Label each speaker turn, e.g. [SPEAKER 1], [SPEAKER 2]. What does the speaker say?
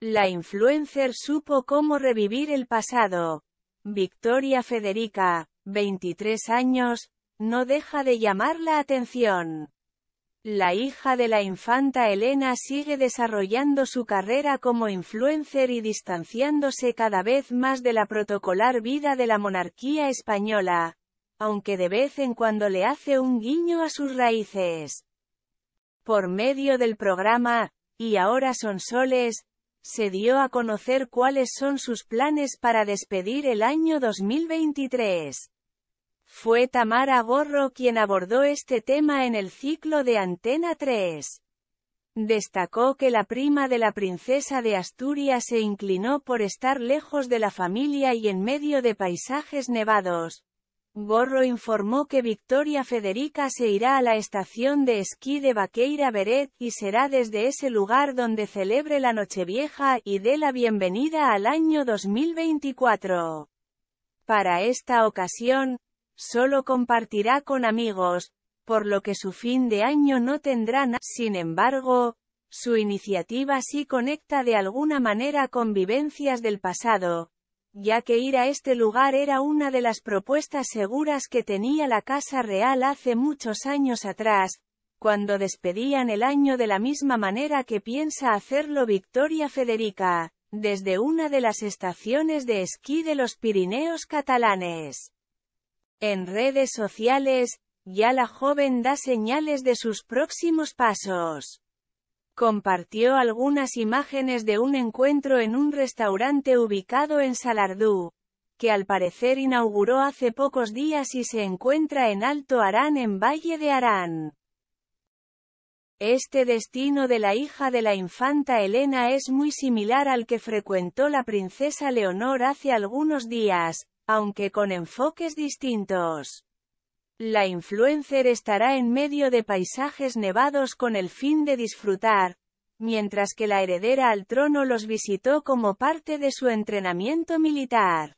[SPEAKER 1] La influencer supo cómo revivir el pasado. Victoria Federica, 23 años, no deja de llamar la atención. La hija de la infanta Elena sigue desarrollando su carrera como influencer y distanciándose cada vez más de la protocolar vida de la monarquía española, aunque de vez en cuando le hace un guiño a sus raíces. Por medio del programa, y ahora son soles, se dio a conocer cuáles son sus planes para despedir el año 2023. Fue Tamara Borro quien abordó este tema en el ciclo de Antena 3. Destacó que la prima de la princesa de Asturias se inclinó por estar lejos de la familia y en medio de paisajes nevados, Gorro informó que Victoria Federica se irá a la estación de esquí de Baqueira Beret y será desde ese lugar donde celebre la Nochevieja y dé la bienvenida al año 2024. Para esta ocasión, solo compartirá con amigos, por lo que su fin de año no tendrá nada. Sin embargo, su iniciativa sí conecta de alguna manera con vivencias del pasado, ya que ir a este lugar era una de las propuestas seguras que tenía la Casa Real hace muchos años atrás, cuando despedían el año de la misma manera que piensa hacerlo Victoria Federica, desde una de las estaciones de esquí de los Pirineos catalanes. En redes sociales, ya la joven da señales de sus próximos pasos compartió algunas imágenes de un encuentro en un restaurante ubicado en Salardú, que al parecer inauguró hace pocos días y se encuentra en Alto Arán en Valle de Arán. Este destino de la hija de la infanta Elena es muy similar al que frecuentó la princesa Leonor hace algunos días, aunque con enfoques distintos. La influencer estará en medio de paisajes nevados con el fin de disfrutar, mientras que la heredera al trono los visitó como parte de su entrenamiento militar.